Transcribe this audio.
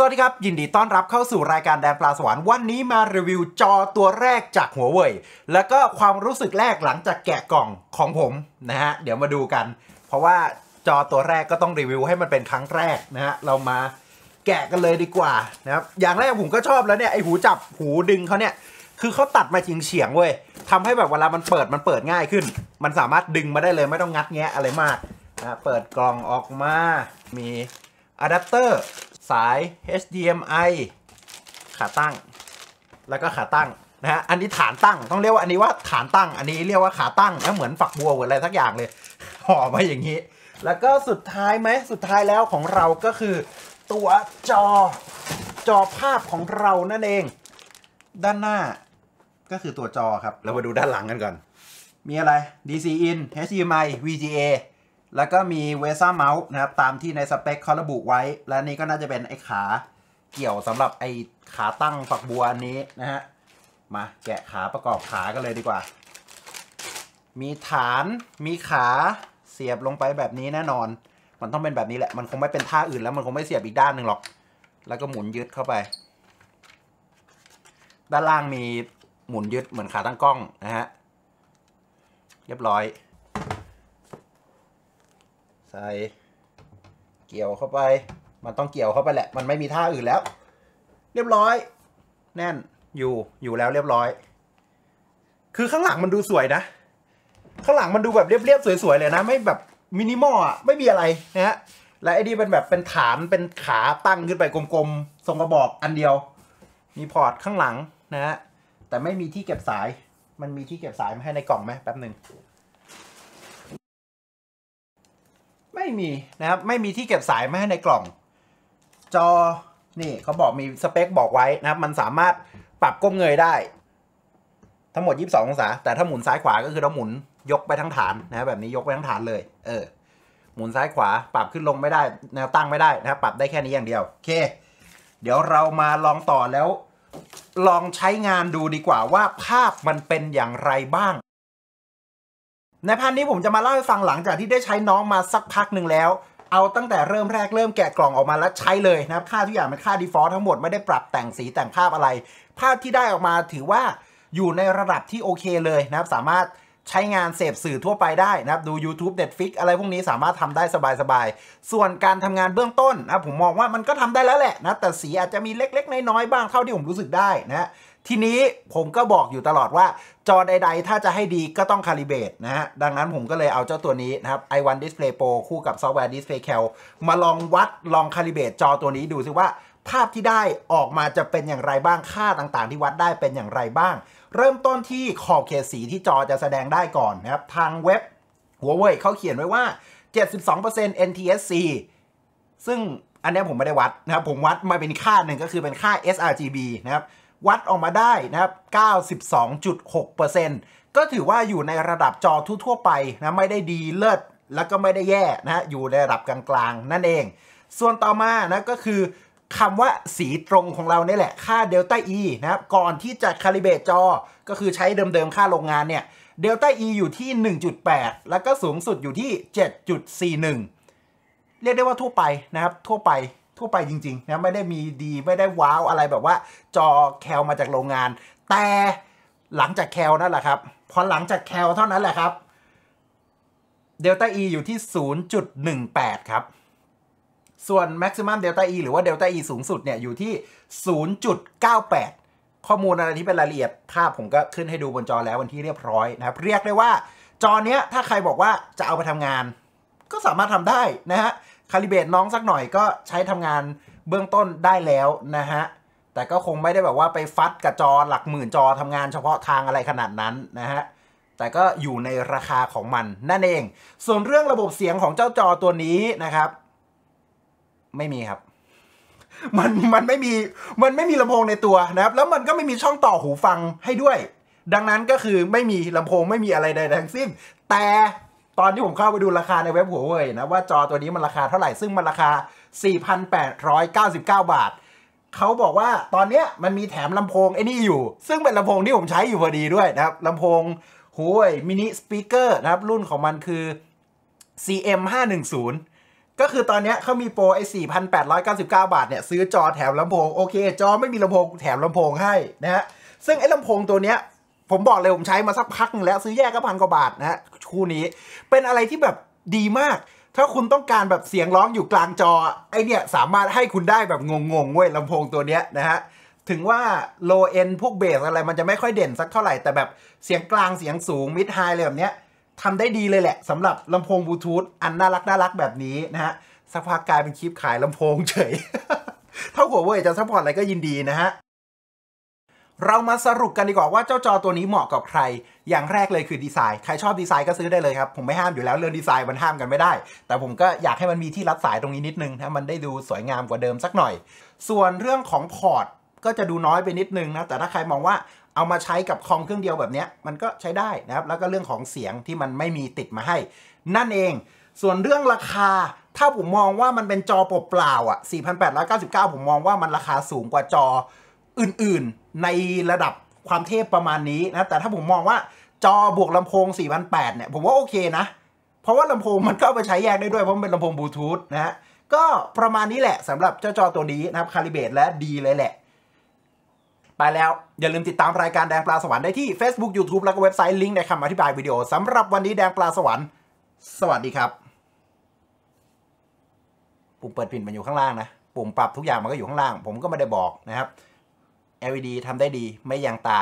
สวัสดีครับยินดีต้อนรับเข้าสู่รายการแดนปลาสวรรค์วันนี้มารีวิวจอตัวแรกจากหัวเว่ยแล้วก็ความรู้สึกแรกหลังจากแกะกล่องของผมนะฮะเดี๋ยวมาดูกัน เพราะว่าจอตัวแรกก็ต้องรีวิวให้มันเป็นครั้งแรกนะฮะเรามาแกะกันเลยดีกว่านะครับอย่างแรกผมก็ชอบแล้วเนี่ยไอหูจับหูดึงเขาเนี่ย คือเขาตัดมาจริงเฉียงเว้ยทำให้แบบเวลามันเปิดมันเปิดง่ายขึ้น มันสามารถดึงมาได้เลยไม่ต้องงัดแงะอะไรมากนะเปิดกล่องออกมามีอะแดปเตอร์สาย HDMI ขาตั้ง แล้วก็ขาตั้งนะฮะ อันนี้ฐานตั้ง ต้องเรียกว่าอันนี้ว่าฐานตั้ง อันนี้เรียกว่าขาตั้งนะเหมือนฝักบัวหรืออะไรสักอย่างเลย ห่อมาอย่างนี้ แล้วก็สุดท้ายไหมสุดท้ายแล้วของเราก็คือตัวจอ จอภาพของเรานั่นเอง ด้านหน้าก็คือตัวจอครับเรามาดูด้านหลังกันก่อน มีอะไร DC in HDMI VGA แล้วก็มีเวซ่าเมาส์นะครับ ตามที่ในสเปคเขาระบุไว้ และนี่ก็น่าจะเป็นไอ้ขาเกี่ยวสำหรับไอ้ขาตั้งฝักบัวอันนี้นะฮะ มาแกะขาประกอบขากันเลยดีกว่า มีฐานมีขาเสียบลงไปแบบนี้แน่นอน มันต้องเป็นแบบนี้แหละ มันคงไม่เป็นท่าอื่นแล้วมันคงไม่เสียบอีกด้านหนึ่งหรอก แล้วก็หมุนยึดเข้าไป ด้านล่างมีหมุนยึดเหมือนขาตั้งกล้องนะฮะเรียบร้อยส่เกี่ยวเข้าไป มันต้องเกี่ยวเข้าไปแหละ มันไม่มีท่าอื่นแล้ว เรียบร้อย แน่นอยู่ อยู่แล้วเรียบร้อย คือข้างหลังมันดูสวยนะ ข้างหลังมันดูแบบเรียบๆสวยๆเลยนะ ไม่แบบมินิมอลอ่ะไม่มีอะไรนะฮะ และไอ้นี่เป็นแบบเป็นฐานเป็นขาตั้งขึ้นไปกลมๆ ทรงกระบอกอันเดียว มีพอร์ตข้างหลังนะฮะ แต่ไม่มีที่เก็บสาย มันมีที่เก็บสายมาให้ในกล่องไหมแป๊บหนึ่งไม่มีนะครับไม่มีที่เก็บสายม่ให้ในกล่อง จอนี่เขาบอกมีสเปคบอกไว้นะครับ มันสามารถปรับก้มเงยได้ ทั้งหมด22องศาแต่ถ้าหมุนซ้ายขวาก็คือเราหมุนยกไปทั้งฐานนะบแบบนี้ยกไปทั้งฐานเลยเออหมุนซ้ายขวาปรับขึ้นลงไม่ได้ แนวตั้งไม่ได้นะครับปรับได้แค่นี้อย่างเดียวโอเค เดี๋ยวเรามาลองต่อแล้ว ลองใช้งานดูดีกว่าว่าภาพมันเป็นอย่างไรบ้างในพันนี้ผมจะมาเล่าให้ฟังหลังจากที่ได้ใช้น้องมาสักพักหนึ่งแล้ว เอาตั้งแต่เริ่มแรกเริ่มแกะกล่องออกมาแล้วใช้เลยนะครับค่าทุกอย่างเป็นค่า default ทั้งหมดไม่ได้ปรับแต่งสีแต่งภาพอะไร ภาพที่ได้ออกมาถือว่าอยู่ในระดับที่โอเคเลยนะครับ สามารถใช้งานเสพสื่อทั่วไปได้นะครับดู YouTube Netflix อะไรพวกนี้สามารถทำได้สบายๆส่วนการทำงานเบื้องต้นนะผมมองว่ามันก็ทำได้แล้วแหละนะแต่สีอาจจะมีเล็กๆน้อยๆบ้างเท่าที่ผมรู้สึกได้นะทีนี้ผมก็บอกอยู่ตลอดว่าจอใดๆ ถ้าจะให้ดีก็ต้องคาลิเบตนะฮะดังนั้นผมก็เลยเอาเจ้าตัวนี้นะครับ i1 Display Pro คู่กับซอฟต์แวร์ Display Cal มาลองวัดลองคาลิเบตจอตัวนี้ดูซิว่าภาพที่ได้ออกมาจะเป็นอย่างไรบ้างค่าต่างๆ ที่วัดได้เป็นอย่างไรบ้าง เริ่มต้นที่ขอบเขตสีที่จอจะแสดงได้ก่อนนะครับทางเว็บ หัวเว่ยเขาเขียนไว้ว่า 72% NTSC ซึ่งอันนี้ผมไม่ได้วัดนะครับผมวัดมาเป็นค่าหนึ่งก็คือเป็นค่า sRGB นะครับวัดออกมาได้นะครับ 92.6%ก็ถือว่าอยู่ในระดับจอทั่วๆไปนะ ไม่ได้ดีเลิศ แล้วก็ไม่ได้แย่นะอยู่ในระดับกลาง ๆ นั่นเอง ส่วนต่อมานะก็คือคำว่าสีตรงของเราเนี่ยแหละ ค่าเดลต้าอีนะครับ ก่อนที่จะคาลิเบตจอ ก็คือใช้เดิม ๆ ค่าโรงงานเนี่ย เดลต้าีอยู่ที่ 1.8 แล้วก็สูงสุดอยู่ที่ 7.41 เรียกได้ว่าทั่วไปนะครับ ทั่วไปทั่วไปจริงๆนะไม่ได้มีดีไม่ได้ว้าวอะไรแบบว่า จอแคลมาจากโรงงาน แต่หลังจากแคลนั่นแหละครับ พอหลังจากแคลเท่านั้นแหละครับเดลต้าีอยู่ที่ 0.18 ครับ ส่วน Maximum Delta E หรือว่า Delta E สูงสุดเนี่ยอยู่ที่ 0.98 ข้อมูลอะไรที่เป็นรายละเอียดภาพผมก็ขึ้นให้ดูบนจอแล้ววันที่เรียบร้อยนะครับ เรียกได้ว่าจอเนี้ยถ้าใครบอกว่าจะเอาไปทำงาน ก็สามารถทำได้นะฮะคาลิเบตน้องสักหน่อยก็ใช้ทำงานเบื้องต้นได้แล้วนะฮะแต่ก็คงไม่ได้แบบว่าไปฟัดกับจอหลักหมื่นจอทำงานเฉพาะทางอะไรขนาดนั้นนะฮะแต่ก็อยู่ในราคาของมันนั่นเอง ส่วนเรื่องระบบเสียงของเจ้าจอตัวนี้นะครับ ไม่มีครับ มันมันไม่มีมันไม่มีลำโพงในตัวนะครับ แล้วมันก็ไม่มีช่องต่อหูฟังให้ด้วย ดังนั้นก็คือไม่มีลำโพงไม่มีอะไรใดทั้งสิ้นแต่ตอนที่ผมเข้าไปดูราคาในเว็บหัวเว่ยนะว่าจอตัวนี้มันราคาเท่าไหร่ซึ่งมันราคา 4,899 บาท เขาบอกว่าตอนเนี้ยมันมีแถมลำโพง ไอ้นี่อยู่ ซึ่งเป็นลำโพงที่ผมใช้อยู่พอดีด้วยนะครับลำโพงหัวเว่ยมินิสปีกเกอร์นะครับรุ่นของมันคือ CM 510ก็คือตอนนี้เขามีโปรไอ้4,899 บาทเนี่ยซื้อจอแถมลำโพง โอเค จอไม่มีลำโพง แถมลำโพงให้นะฮะซึ่งไอ้ลำโพงตัวเนี้ยผมบอกเลยผมใช้มาสักพักแล้วซื้อแยกก็พันกว่าบาทนะฮะคู่นี้ เป็นอะไรที่แบบดีมาก ถ้าคุณต้องการแบบเสียงร้องอยู่กลางจอไอเนี่ยสามารถให้คุณได้แบบงงๆเว้ยลำโพงตัวเนี้ยนะฮะ ถึงว่าโลเอนพวกเบสอะไรมันจะไม่ค่อยเด่นสักเท่าไหร่แต่แบบเสียงกลางเสียงสูงมิดไฮอะไรแบบเนี้ยทำได้ดีเลยแหละสำหรับลำโพงบลูทูธอันน่ารักน่ารักแบบนี้นะฮะสักพักกลายเป็นคลิปขายลำโพงเฉยเท่าหัวเว่ยจะซัพพอร์ตอะไรก็ยินดีนะฮะเรามาสรุปกันดีกว่าว่าเจ้าจอตัวนี้เหมาะกับใครอย่างแรกเลยคือดีไซน์ ใครชอบดีไซน์ก็ซื้อได้เลยครับ ผมไม่ห้ามอยู่แล้วเรื่องดีไซน์มันห้ามกันไม่ได้ แต่ผมก็อยากให้มันมีที่รัดสายตรงนี้นิดนึงนะ มันได้ดูสวยงามกว่าเดิมสักหน่อย ส่วนเรื่องของพอร์ตก็จะดูน้อยไปนิดนึงนะ แต่ถ้าใครมองว่าเอามาใช้กับคอมเครื่องเดียวแบบนี้มันก็ใช้ได้นะครับ แล้วก็เรื่องของเสียงที่มันไม่มีติดมาให้ นั่นเอง ส่วนเรื่องราคาถ้าผมมองว่ามันเป็นจอปเปล่าอ่ะ 4,899 ผมมองว่ามันราคาสูงกว่าจออื่น ๆในระดับความเทพประมาณนี้นะ แต่ถ้าผมมองว่าจอบวกลำโพง 4,800 เนี่ย ผมว่าโอเคนะ เพราะว่าลำโพงมันก็ไปใช้แยกได้ด้วยเพราะมันเป็นลำโพงบลูทูธนะฮะก็ประมาณนี้แหละสำหรับเจ้าจอตัวนี้นะครับ คาลิเบตและดีเลยแหละ ไปแล้วอย่าลืมติดตามรายการแดงปลาสวรรค์ได้ที่ Facebook YouTube แล้วก็เว็บไซต์ ลิงก์ในคำอธิบายวิดีโอสำหรับวันนี้แดงปลาสวรรค์ สวัสดีครับปุ่มเปิดปิดมันอยู่ข้างล่างนะปุ่มปรับทุกอย่างมันก็อยู่ข้างล่าง ผมก็ไม่ได้บอกนะครับ LED ทำได้ดี ไม่ยางตา